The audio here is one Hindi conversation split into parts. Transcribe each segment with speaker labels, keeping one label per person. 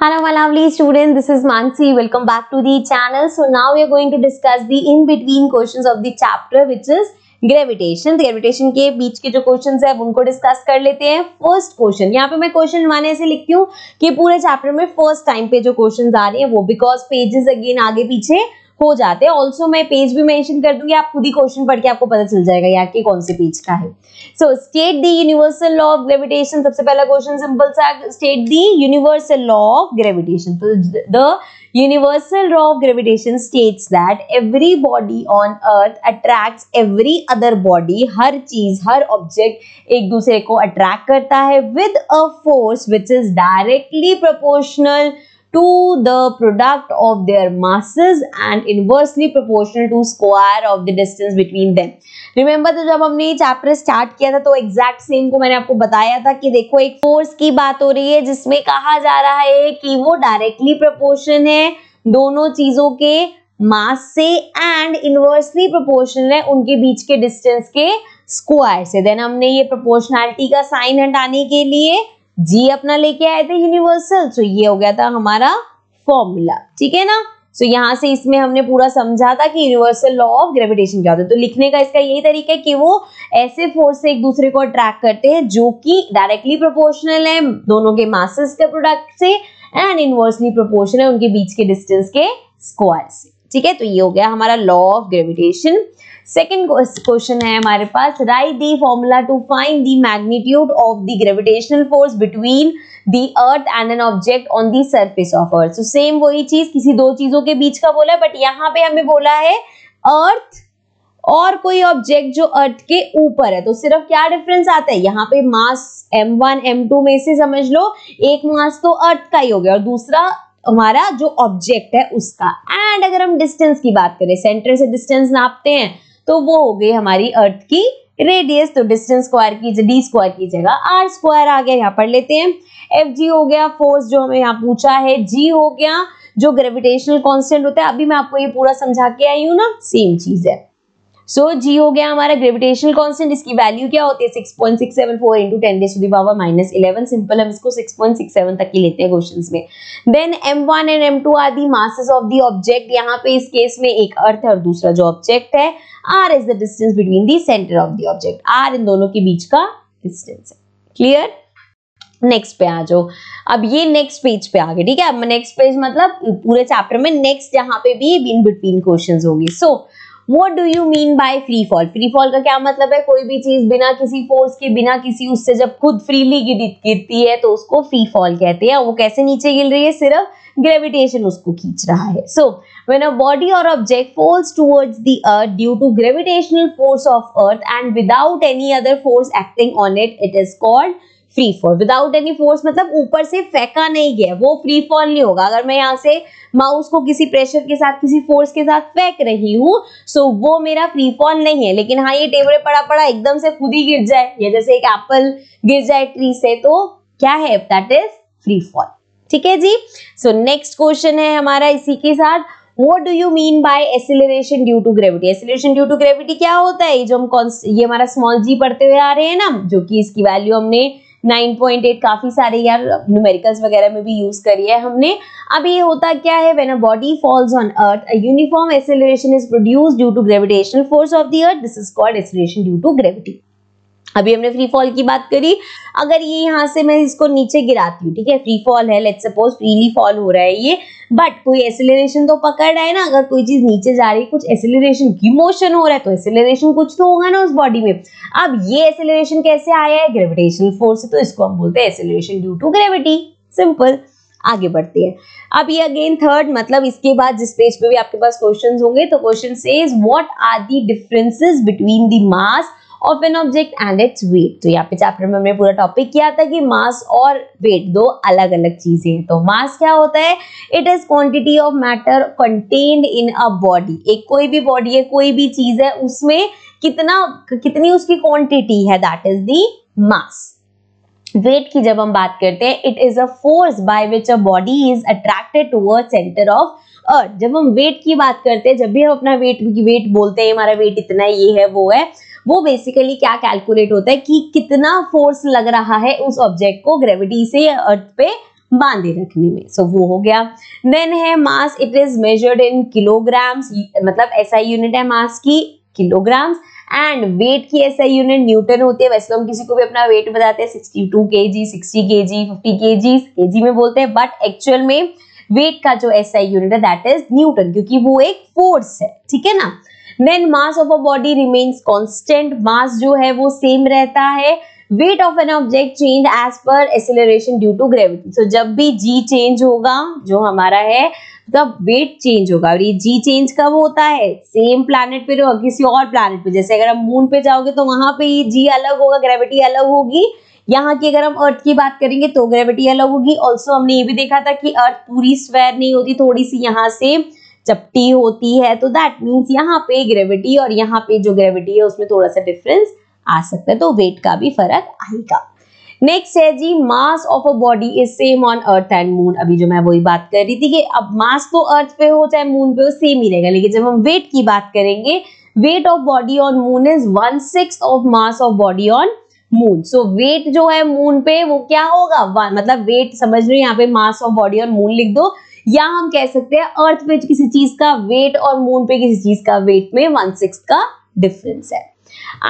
Speaker 1: Hello my lovely student. this is Mansi. Welcome back to the channel. So now we are going to discuss the in-between questions of the chapter which is gravitation gravitation के बीच के जो क्वेश्चंस है उनको डिस्कस कर लेते हैं फर्स्ट क्वेश्चन यहाँ पे मैं क्वेश्चन वन ऐसे लिखती हूँ कि पूरे चैप्टर में फर्स्ट टाइम पे जो क्वेश्चंस आ रहे हैं वो बिकॉज पेजेस अगेन आगे पीछे हो जाते हैं ऑल्सो मैं पेज भी मेंशन कर दूंगी आप खुद ही क्वेश्चन पढ़ के आपको पता चल जाएगा यार कि कौन से पेज का है so state the universal law of gravitation सबसे पहला क्वेश्चन सिंपल सा state the universal law of gravitation तो the universal law of gravitation states that every body on earth attract every other body हर चीज हर ऑब्जेक्ट एक दूसरे को अट्रैक्ट करता है with a force which is directly proportional to the product of their masses and inversely proportional to square of the distance between them. Remember तो जब हमने ये चैप्टर स्टार्ट किया था तो एग्जैक्ट सेम को मैंने आपको बताया था कि देखो एक फोर्स की बात हो रही है जिसमें कहा जा रहा है कि वो डायरेक्टली प्रोपोर्शन है दोनों चीजों के मास से एंड इनवर्सली प्रोपोर्शनल है उनके बीच के डिस्टेंस के स्क्वायर से देन हमने ये प्रोपोर्शनैलिटी का साइन हटाने के लिए जी अपना लेके आए थे यूनिवर्सल सो ये हो गया था हमारा फॉर्मूला ठीक है ना सो so, यहाँ से इसमें हमने पूरा समझा था कि यूनिवर्सल लॉ ऑफ ग्रेविटेशन क्या होता है तो लिखने का इसका यही तरीका है कि वो ऐसे फोर्स से एक दूसरे को अट्रैक्ट करते हैं जो कि डायरेक्टली प्रोपोर्शनल है दोनों के मासेस के प्रोडक्ट से एंड इनवर्सली प्रोपोर्शनल है उनके बीच के डिस्टेंस के स्क्वायर से ठीक है तो ये हो गया हमारा law of gravitation second question है हमारे पास write the formula to find the magnitude of the gravitational force between the earth and an object on the surface of earth so same वही चीज किसी दो चीजों के बीच का बोला है बट यहाँ पे हमें बोला है अर्थ और कोई ऑब्जेक्ट जो अर्थ के ऊपर है तो सिर्फ क्या डिफरेंस आता है यहाँ पे मास m1 m2 में से समझ लो एक मास तो अर्थ का ही हो गया और दूसरा हमारा जो ऑब्जेक्ट है उसका एंड अगर हम डिस्टेंस की बात करें सेंटर से डिस्टेंस नापते हैं तो वो हो गई हमारी अर्थ की रेडियस तो डिस्टेंस स्क्वायर की डी स्क्वायर की जगह आर स्क्वायर आ गया यहाँ पढ़ लेते हैं एफ जी हो गया फोर्स जो हमें यहाँ पूछा है जी हो गया जो ग्रेविटेशनल कांस्टेंट होता है अभी मैं आपको ये पूरा समझा के आई हूँ ना सेम चीज है सो so, जी हो गया हमारा ग्रेविटेशनल कांस्टेंट इसकी वैल्यू क्या होती है 6.674 into 10 raise to the power minus 11 simple हम इसको 6.67 तक ही लेते हैं क्वेश्चंस में then m1 and m2 are the masses of the object यहां पे इस केस में एक अर्थ है और दूसरा जो ऑब्जेक्ट है r is the distance between the centre of the object r इन दोनों के बीच का डिस्टेंस है क्लियर नेक्स्ट पे आ जाओ अब ये नेक्स्ट पेज पे आ गए ठीक है अब नेक्स्ट पेज मतलब पूरे चैप्टर में नेक्स्ट यहाँ पे भी इन बिटवीन क्वेश्चंस होंगे so so, what do you mean by free fall free fall का क्या मतलब है कोई भी चीज बिना किसी फोर्स के बिना किसी उससे जब खुद फ्रीली गिरती है तो उसको फ्री फॉल कहते हैं वो कैसे नीचे गिर रही है सिर्फ ग्रेविटेशन उसको खींच रहा है सो वेन अ बॉडी और object falls towards the earth due to gravitational force of earth and without any other force acting on it it is called free fall without any force मतलब ऊपर से फेंका नहीं गया वो फ्री फॉल नहीं होगा अगर मैं यहाँ से माउस को किसी प्रेशर के साथ किसी फोर्स के साथ फेंक रही हूँ सो so वो मेरा फ्री फॉल नहीं है लेकिन हाँ ये टेबल पड़ा पड़ा एकदम से खुद ही गिर जाए या जैसे एक एप्पल गिर जाए ट्री से तो क्या है दैट इज फ्री फॉल ठीक है जी सो नेक्स्ट क्वेश्चन है हमारा इसी के साथ what do you mean by acceleration due to gravity acceleration due to gravity क्या होता है जो हम कॉन्स ये हमारा स्मॉल जी पढ़ते हुए आ रहे हैं ना जो कि इसकी वैल्यू हमने 9.8 काफी सारे यार न्यूमेरिकल्स वगैरह में भी यूज करी है हमने अब ये होता क्या है when a body falls on earth a uniform acceleration is produce due to gravitational force of the earth this is called acceleration due to gravity अभी हमने फ्री फॉल की बात करी अगर ये यहाँ से मैं इसको नीचे गिराती हूँ ठीक है फ्री फॉल है लेट सपोज फ्रीली फॉल हो रहा है ये बट कोई एसिलेशन तो पकड़ रहा है ना अगर कोई चीज नीचे जा रही है कुछ एसिलेशन की मोशन हो रहा है तो एसिलेशन कुछ तो होगा ना उस बॉडी में अब ये एसिलेशन कैसे आया है ग्रेविटेशनल फोर्स तो इसको हम बोलते हैं acceleration due to gravity simple आगे बढ़ते हैं अब ये अगेन थर्ड मतलब इसके बाद जिस पेज पे भी आपके पास क्वेश्चंस होंगे तो क्वेश्चन से what are the differences between the mass of an object and its weight तो यहाँ पे चैप्टर में हमने पूरा टॉपिक किया था कि मास और वेट दो अलग अलग चीजें हैं तो मास क्या होता है it is quantity of matter contained in a body एक कोई भी बॉडी है कोई भी चीज है उसमें कितना कितनी उसकी क्वांटिटी है that is the mass weight की जब हम बात करते हैं it is a force by which a body is attracted a centre of earth जब हम वेट की बात करते हैं जब भी हम अपना वेट वेट बोलते हैं हमारा वेट इतना ये है वो है वो बेसिकली क्या कैलकुलेट होता है कि कितना फोर्स लग रहा है उस ऑब्जेक्ट को ग्रेविटी से अर्थ पे बांधे रखने में सो so, वो हो गया देन है mass it is measured in kilograms मतलब ऐसा यूनिट है मास की किलोग्राम्स एंड वेट की ऐसा यूनिट न्यूटन होती है वैसे तो हम किसी को भी अपना वेट बताते हैं 62 जी 60 के 50 के जी में बोलते हैं बट एक्चुअल में वेट का जो ऐसा यूनिट है दैट इज न्यूटन क्योंकि वो एक फोर्स है ठीक है ना then mass of a body remains constant mass जो है वो सेम रहता है weight of an object change as per acceleration due to gravity so जब भी जी चेंज होगा जो हमारा है तब वेट चेंज होगा और ये जी चेंज कब होता है सेम प्लानट पे और किसी और प्लानट पे जैसे अगर हम मून पे जाओगे तो वहां पे ये जी अलग होगा ग्रेविटी अलग होगी यहाँ की अगर हम अर्थ की बात करेंगे तो ग्रेविटी अलग होगी ऑल्सो हमने ये भी देखा था कि अर्थ पूरी स्वेर नहीं होती थोड़ी सी यहाँ से जब टी होती है तो दैट मीन्स यहाँ पे ग्रेविटी और यहाँ पे जो ग्रेविटी है उसमें थोड़ा सा डिफरेंस आ सकता है तो वेट का भी फर्क आएगा नेक्स्ट है G mass of a body is same on earth and moon अभी जो मैं वही बात कर रही थी कि अब मास तो अर्थ पे हो चाहे मून पे हो सेम ही रहेगा लेकिन जब हम वेट की बात करेंगे weight of body on moon is one six of mass of body on moon so weight जो है मून पे वो क्या होगा वन मतलब वेट समझ लो यहाँ पे mass of body on moon लिख दो या हम कह सकते हैं अर्थ पे किसी चीज का वेट और मून पे किसी चीज का वेट में वन सिक्स का डिफरेंस है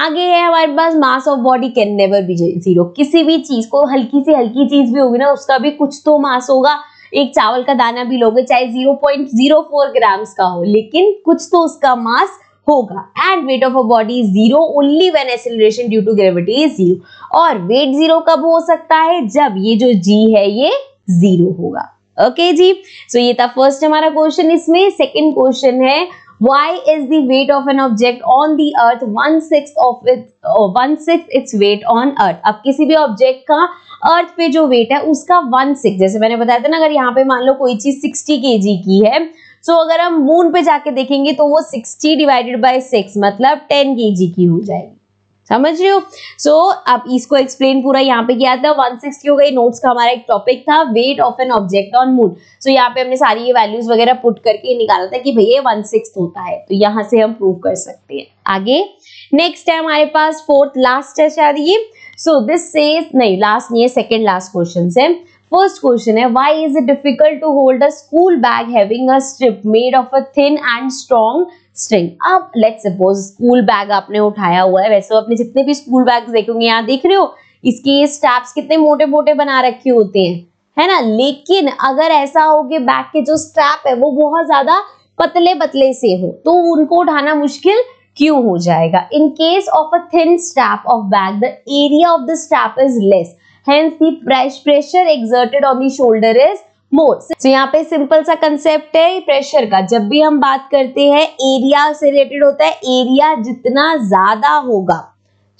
Speaker 1: आगे है हमारे पास mass of body can never be zero किसी भी चीज को हल्की से हल्की चीज भी होगी ना उसका भी कुछ तो मास होगा एक चावल का दाना भी लोगे चाहे 0.04 ग्राम्स का हो लेकिन कुछ तो उसका मास होगा and weight of a body zero only when acceleration due to gravity is zero और वेट जीरो कब हो सकता है जब ये जो जी है ये जीरो होगा ओके जी सो ये था फर्स्ट हमारा क्वेश्चन इसमें सेकेंड क्वेश्चन है why is the weight of an object on the earth one sixth of its oh, one sixth its weight on earth अब किसी भी ऑब्जेक्ट का अर्थ पे जो वेट है उसका वन सिक्स जैसे मैंने बताया था ना अगर यहाँ पे मान लो कोई चीज सिक्सटी के जी की है सो तो अगर हम मून पे जाके देखेंगे तो वो सिक्सटी डिवाइडेड बाय सिक्स मतलब टेन के जी की हो जाएगी समझ रहे हो सो so, अब इसको एक्सप्लेन पूरा यहाँ पे किया था 160 हो गई नोट्स का हमारा एक टॉपिक था weight of an object on moon so यहाँ पे हमने सारी ये वैल्यूज वगैरह पुट करके निकाला था कि भैया वन सिक्स होता है तो यहाँ से हम प्रूव कर सकते हैं आगे नेक्स्ट है हमारे पास फोर्थ लास्ट है शायद ये सो दिस से नहीं लास्ट नहीं है सेकेंड लास्ट क्वेश्चन है फर्स्ट क्वेश्चन है why is it difficult to hold a school bag having a strip made of a thin and strong string अब लेट्स सपोज स्कूल बैग आपने उठाया हुआ है वैसे तो आपने जितने भी स्कूल बैग देखोगे यहाँ देख रहे हो इसके स्टैप्स कितने मोटे मोटे बना रखे होते हैं है ना लेकिन अगर ऐसा हो कि बैग के जो स्टैप है वो बहुत ज्यादा पतले पतले से हो तो उनको उठाना मुश्किल क्यों हो जाएगा in case of a thin strap of bag the area of the strap is less hence the press pressure exerted on the shoulder is more so यहाँ पे सिंपल सा कंसेप्ट है प्रेशर का जब भी हम बात करते हैं एरिया से रिलेटेड होता है एरिया जितना ज्यादा होगा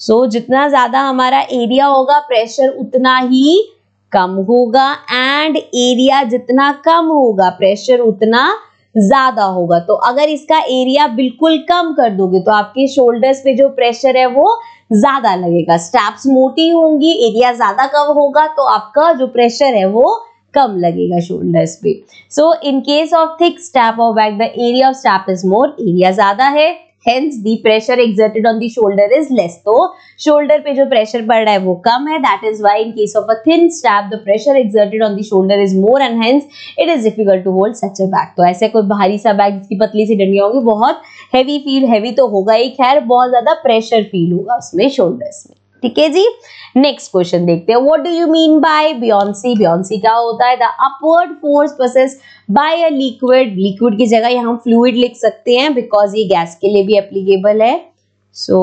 Speaker 1: सो so, जितना ज्यादा हमारा एरिया होगा प्रेशर उतना ही कम होगा एंड एरिया जितना कम होगा प्रेशर उतना ज्यादा होगा तो अगर इसका एरिया बिल्कुल कम कर दोगे तो आपके शोल्डर्स पे जो प्रेशर है वो ज्यादा लगेगा स्टैप्स मोटी होंगी एरिया ज्यादा कम होगा तो आपका जो प्रेशर है वो कम लगेगा शोल्डर्स पे so in case of thick strap और bag the area of strap is more area ज्यादा है hence the pressure exerted on the shoulder is less तो शोल्डर पे जो प्रेशर पड़ रहा है वो कम है that is why in case of a thin strap the pressure exerted on the shoulder is more and hence it is difficult to hold such a bag तो ऐसे कोई भारी सा बैग जिसकी पतली सी डंडिया होंगी बहुत हैवी फील हैवी तो होगा ही खैर बहुत ज्यादा प्रेशर फील होगा उसमें शोल्डर्स में ठीक है जी नेक्स्ट क्वेश्चन देखते हैं what do you mean by buoyancy buoyancy क्या होता है the upward force process by a liquid liquid की जगह हम फ्लूड लिख सकते हैं बिकॉज ये गैस के लिए भी एप्लीकेबल है so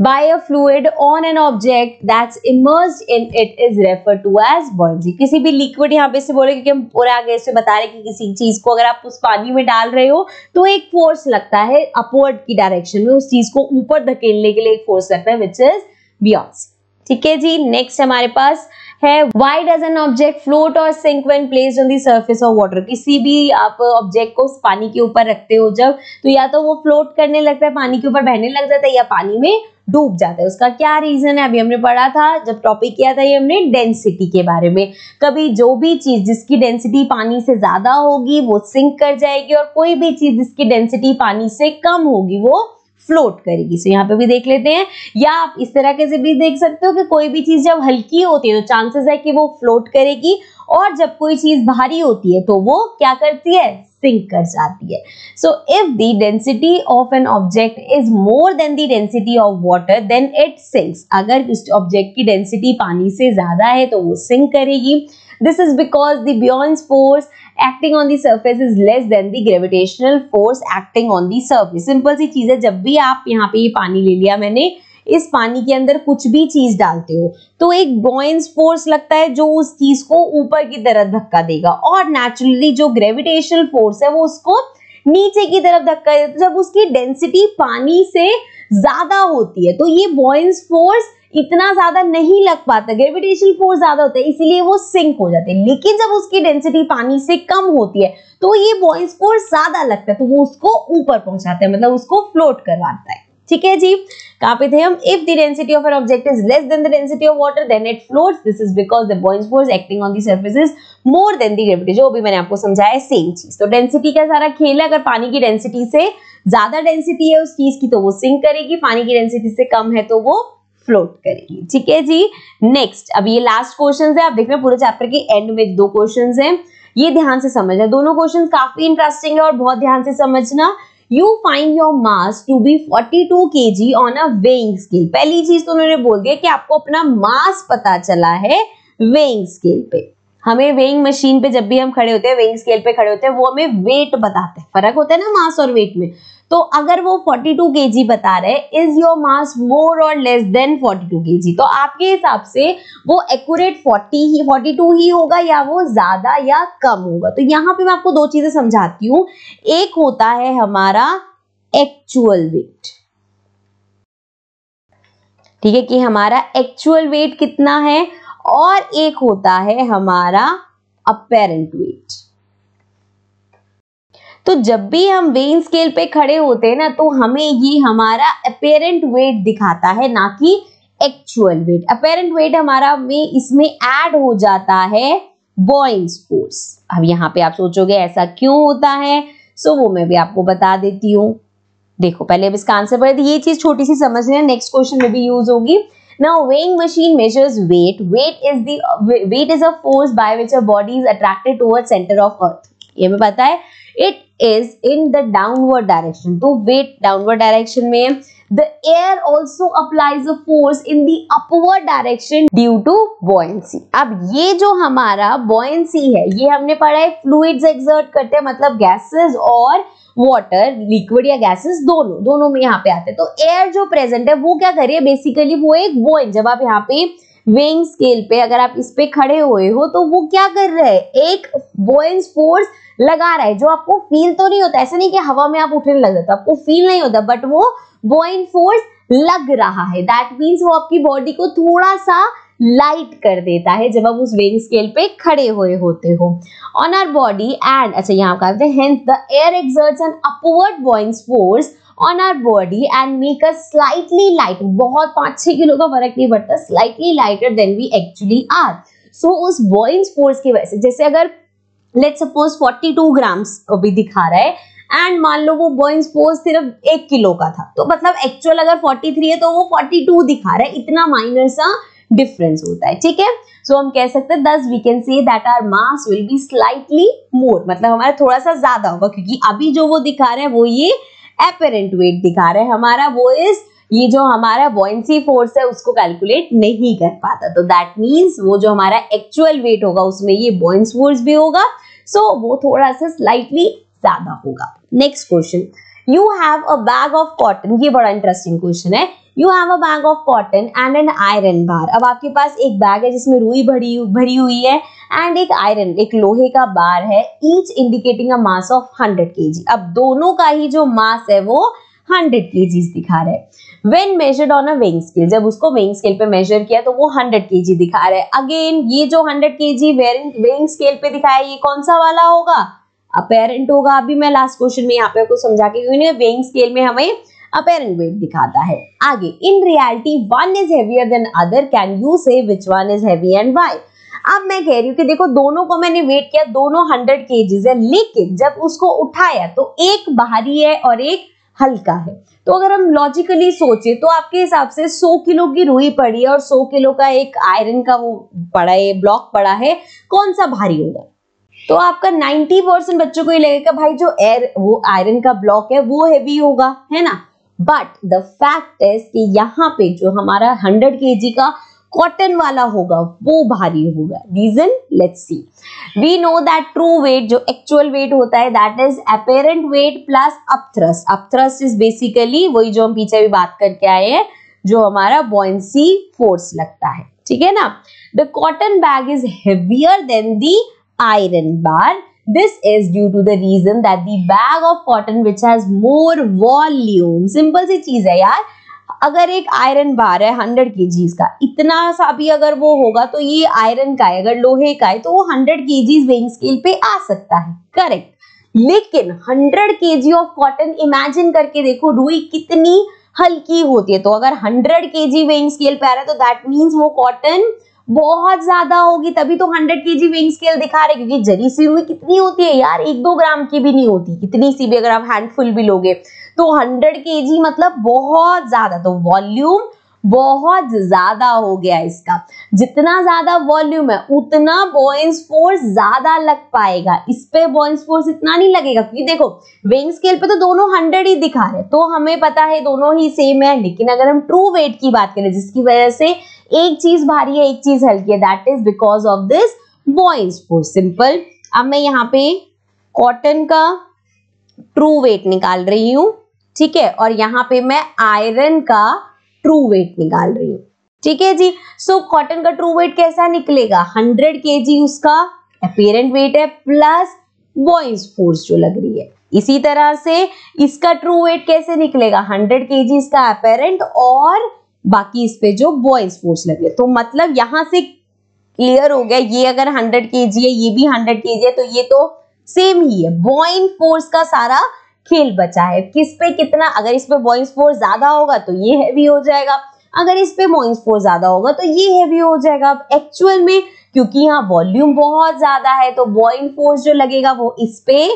Speaker 1: by a fluid on an object that's immerse in it is refer to as buoyancy किसी भी लिक्विड यहाँ पे से बोले क्योंकि हम पूरे आगे से बता रहे कि किसी चीज को अगर आप उस पानी में डाल रहे हो तो एक फोर्स लगता है अपवर्ड की डायरेक्शन में उस चीज को ऊपर धकेलने के लिए एक फोर्स लगता है विच इज बियॉन्स ठीक है जी नेक्स्ट हमारे पास है why does an object float और sink when place on the surface of water किसी भी आप ऑब्जेक्ट को पानी के ऊपर रखते हो जब तो या तो वो फ्लोट करने लगता है पानी के ऊपर बहने लग जाता है या पानी में डूब जाता है उसका क्या रीजन है अभी हमने पढ़ा था जब टॉपिक किया था ये हमने डेंसिटी के बारे में कभी जो भी चीज जिसकी डेंसिटी पानी से ज्यादा होगी वो सिंक कर जाएगी और कोई भी चीज जिसकी डेंसिटी पानी से कम होगी वो फ्लोट करेगी सो so, यहाँ पे भी देख लेते हैं या आप इस तरह से भी देख सकते हो कि कोई भी चीज जब हल्की होती है तो चांसेस है कि वो फ्लोट करेगी और जब कोई चीज भारी होती है तो वो क्या करती है सिंक कर जाती है so if the density of an object is more than the density of water then it sinks अगर उस ऑब्जेक्ट की डेंसिटी पानी से ज्यादा है तो वो सिंक करेगी This is because the Bjorn's force acting on the surface is less than the gravitational force acting on the surface simple सी चीज है जब भी आप यहाँ पे ये पानी ले लिया मैंने इस पानी के अंदर कुछ भी चीज डालते हो तो एक बॉयंस फोर्स लगता है जो उस चीज को ऊपर की तरफ धक्का देगा और नेचुरली जो ग्रेविटेशनल फोर्स है वो उसको नीचे की तरफ धक्का देता है जब उसकी डेंसिटी पानी से ज्यादा होती है तो ये बॉयंस फोर्स इतना ज्यादा नहीं लग पाता ग्रेविटेशन फोर्स ज्यादा होता है इसीलिए वो सिंक हो जाते हैं लेकिन जब उसकी डेंसिटी पानी से कम होती है तो ये बॉइस फोर्स ज्यादा लगता है तो वो उसको ऊपर पहुंचाते हैं मतलब उसको फ्लोट करवाता है ठीक है जी कहां पे थे हम if the density of an object is less than the density of water then it floats this is because the buoyant force acting on the surface is more than the gravity जो भी मैंने आपको समझाया सेम चीज तो डेंसिटी का सारा खेल है अगर पानी की डेंसिटी से ज्यादा डेंसिटी है उस चीज की तो वो सिंक करेगी पानी की डेंसिटी से कम है तो वो फ्लोट करेगी ठीक है जी नेक्स्ट अब ये लास्ट क्वेश्चन है आप देख रहे हैं पूरे चैप्टर के एंड में दो क्वेश्चन है ये ध्यान से समझना दोनों क्वेश्चन काफी इंटरेस्टिंग है और बहुत ध्यान से समझना you find your mass to be 42 kg on a weighing scale पहली चीज तो उन्होंने बोल दिया कि आपको अपना मास पता चला है वेइंग स्केल पे हमें वेइंग मशीन पे जब भी हम खड़े होते हैं वेइंग स्केल पे खड़े होते हैं वो हमें वेट बताते हैं फर्क होता है ना मास और वेट में तो अगर वो 42 टू के बता रहे इज योर मास मोर और लेस देन 42 टू के तो आपके हिसाब से वो एक्यूरेट 40 ही 42 ही होगा या वो ज्यादा या कम होगा तो यहाँ पे मैं आपको दो चीजें समझाती हूँ एक होता है हमारा एक्चुअल वेट ठीक है कि हमारा एक्चुअल वेट कितना है और एक होता है हमारा अपेरेंट वेट तो जब भी हम वेन स्केल पे खड़े होते हैं ना तो हमें ये हमारा अपेरेंट वेट दिखाता है ना कि एक्चुअल वेट अपेरेंट वेट हमारा में इसमें ऐड हो जाता है बॉइंस फोर्स अब यहाँ पे आप सोचोगे ऐसा क्यों होता है सो वो मैं भी आपको बता देती हूँ देखो पहले अब इसका आंसर पड़े तो ये चीज छोटी सी समझ लेना नेक्स्ट क्वेश्चन में भी यूज होगी Now weighing machine measures weight. Weight is the weight is a force by which a body is attracted towards center of earth. ये हमें पता है it is in the downward direction तो weight downward direction में है the air also applies a force in the upward direction due to buoyancy. अब ये जो हमारा buoyancy है ये हमने पढ़ा है fluids exert करते हैं मतलब gases और वाटर लिक्विड या गैसेस दोनों दोनों में यहाँ पे आते हैं तो एयर जो प्रेजेंट है वो क्या करिए बेसिकली वो एक वो जब आप यहाँ पे वेइंग स्केल पे अगर आप इस पे खड़े हुए हो तो वो क्या कर रहे है एक बोइंग फोर्स लगा रहा है जो आपको फील तो नहीं होता ऐसा नहीं कि हवा में आप उठने लग जाते आपको फील नहीं होता बट वो बोइंग फोर्स लग रहा है दैट मीन्स वो आपकी बॉडी को थोड़ा सा लाइट कर देता है जब आप उस वेइंग स्केल पे खड़े हुए होते हो ऑन आर बॉडी एंड अच्छा यहाँ कहते हैं air exerts an upward buoyant force on our body and make us slightly light बहुत पाँच छः किलो का फर्क नहीं पड़ता slightly lighter than we actually are so उस बॉइंग फोर्स की वजह से जैसे अगर let suppose forty two grams अभी दिखा रहा है एंड मान लो वो बॉइंग फोर्स सिर्फ एक किलो का था तो मतलब एक्चुअल अगर फोर्टी थ्री है तो वो फोर्टी टू दिखा रहा है इतना माइनर सा डिफरेंस होता है ठीक है सो हम कह सकते हैं thus we can say that our mass will be slightly more मतलब हमारा थोड़ा सा ज्यादा होगा क्योंकि अभी जो वो दिखा रहे हैं वो ये अपेरेंट वेट दिखा रहे हैं हमारा वो इस ये जो हमारा बॉइंसी फोर्स है उसको कैलकुलेट नहीं कर पाता तो दैट मीन्स वो जो हमारा एक्चुअल वेट होगा उसमें ये बॉइंस फोर्स भी होगा सो so, वो थोड़ा सा स्लाइटली ज्यादा होगा next question you have a bag of cotton ये बड़ा इंटरेस्टिंग क्वेश्चन है you have a bag of cotton and an iron bar अब आपके पास एक बैग है जिसमें रुई भरी भरी हुई है एंड एक आयरन एक लोहे का बार है each indicating a mass of hundred के अब दोनों का ही जो मास है वो हंड्रेड के दिखा रहा है When measured on a weighing scale, जब उसको weighing scale पे measure किया तो वो 100 kg दिखा रहा है Again, ये जो 100 kg weighing scale पे दिखाया ये कौन सा वाला होगा Apparent होगा अभी मैं last question में यहाँ पे आपको समझा के क्योंकि वेइंग स्केल में हमें अपेरेंट वेट दिखाता है आगे in reality one is heavier than other can you say which one is heavy and why अब मैं कह रही हूँ कि देखो दोनों को मैंने वेट किया दोनों हंड्रेड केजीज है लेकिन जब उसको उठाया तो एक भारी है और एक हल्का है तो अगर हम लॉजिकली सोचे तो आपके हिसाब से 100 किलो की रुई पड़ी है और 100 किलो का एक आयरन का वो पड़ा है ब्लॉक पड़ा है कौन सा भारी होगा तो आपका 90 परसेंट बच्चों को ये लगेगा भाई जो एयर वो आयरन का ब्लॉक है वो हैवी होगा है ना बट द फैक्ट इज कि यहाँ पे जो हमारा 100 के का कॉटन वाला होगा वो भारी होगा reason let's see we know that true weight जो एक्चुअल वेट होता है that is apparent weight plus upthrust upthrust is basically वही जो हम पीछे भी बात करके आए हैं जो हमारा बॉयसी फोर्स लगता है ठीक है ना the cotton bag is heavier than the iron bar This is due to the reason that the bag of cotton which has more volume, simple सी चीज है यार अगर एक आयरन बार है हंड्रेड के का इतना सा भी अगर वो होगा तो ये आयरन का है अगर लोहे का है तो वो हंड्रेड के जीज वेइंग स्केल पे आ सकता है करेक्ट लेकिन हंड्रेड के जी ऑफ कॉटन इमेजिन करके देखो रुई कितनी हल्की होती है तो अगर हंड्रेड के जी वेइंग स्केल पे आ रहा है तो दैट मीन्स वो कॉटन बहुत ज्यादा होगी तभी तो 100 केजी विंग स्केल दिखा रहे क्योंकि जरी सी हुई कितनी होती है यार एक दो ग्राम की भी नहीं होती कितनी सी भी अगर आप हैंडफुल भी लोगे तो 100 केजी मतलब बहुत ज्यादा तो वॉल्यूम बहुत ज्यादा हो गया इसका जितना ज्यादा वॉल्यूम है उतना बॉइंस फोर्स ज्यादा लग पाएगा इस पे बॉइंस फोर्स इतना नहीं लगेगा क्योंकि देखो वेइंग स्केल पे तो दोनों हंड्रेड ही दिखा रहे तो हमें पता है दोनों ही सेम है लेकिन अगर हम ट्रू वेट की बात करें जिसकी वजह से एक चीज भारी है एक चीज हल्की है that is because of this buoyance force simple अब मैं यहाँ पे कॉटन का ट्रू वेट निकाल रही हूँ ठीक है और यहाँ पे मैं आयरन का ट्रू वेट निकाल रही हूँ ठीक है जी सो so, कॉटन का ट्रू वेट कैसा निकलेगा हंड्रेड के उसका अपेरेंट वेट है प्लस बॉइज फोर्स जो लग रही है इसी तरह से इसका ट्रू वेट कैसे निकलेगा हंड्रेड के इसका अपेरेंट और बाकी इस पे जो बॉइज फोर्स लगे तो मतलब यहां से क्लियर हो गया ये अगर हंड्रेड के है ये भी हंड्रेड के है तो ये तो सेम ही है बॉइंग फोर्स का सारा खेल बचा है किस पे कितना अगर इस पे बॉइंस फोर ज्यादा होगा तो ये हैवी हो जाएगा अगर इस पे बॉइंस फोर ज्यादा होगा तो ये हैवी हो जाएगा अब एक्चुअल में क्योंकि यहाँ वॉल्यूम बहुत ज्यादा है तो बॉइंग फोर्स जो लगेगा वो इस पे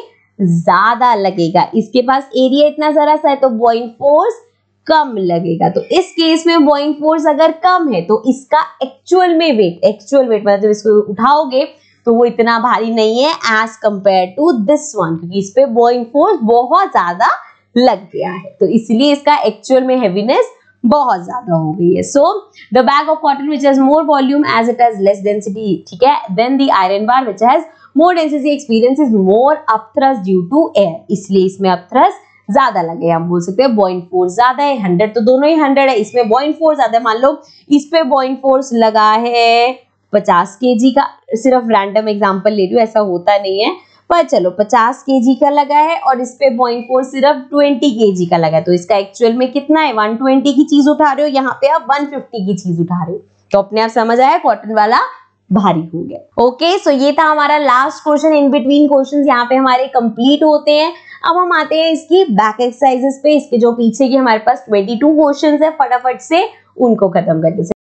Speaker 1: ज्यादा लगेगा इसके पास एरिया इतना जरा सा है तो बॉइंग फोर्स कम लगेगा तो इस केस में बॉइंग फोर्स अगर कम है तो इसका एक्चुअल में वेट एक्चुअल वेट मतलब जब इसको उठाओगे तो वो इतना भारी नहीं है as compare to this one क्योंकि इस पे बोइंग फोर्स बहुत ज्यादा लग गया है तो इसलिए इसका एक्चुअल में हैवीनेस बहुत ज्यादा हो गई है so the bag of cotton which has more volume as it has less density ठीक है then the iron bar which has more density experience is more upthrust due to air इसलिए इसमें अपथ्रस ज्यादा लगे हम बोल सकते हैं बॉइंट फोर्स ज्यादा है हंड्रेड तो दोनों ही हंड्रेड है इसमें बॉइंट फोर्स ज्यादा है मान लो इस पे बॉइंट फोर्स लगा है पचास के जी का सिर्फ रैंडम एग्जाम्पल ले रही हूँ ऐसा होता नहीं है पर चलो 50 के का लगा है और इस पे बॉइंट फोर सिर्फ 20 के का लगा है तो इसका एक्चुअल में कितना है 120 की चीज उठा रहे हो यहाँ पे आप 150 की चीज उठा रहे हो तो अपने आप समझ आया कॉटन वाला भारी हो गया ओके सो ये था हमारा last question in between question यहाँ पे हमारे कंप्लीट होते हैं अब हम आते हैं इसकी बैक एक्सरसाइजेस पे इसके जो पीछे की हमारे पास 22 क्वेश्चंस है फटाफट से उनको खत्म करते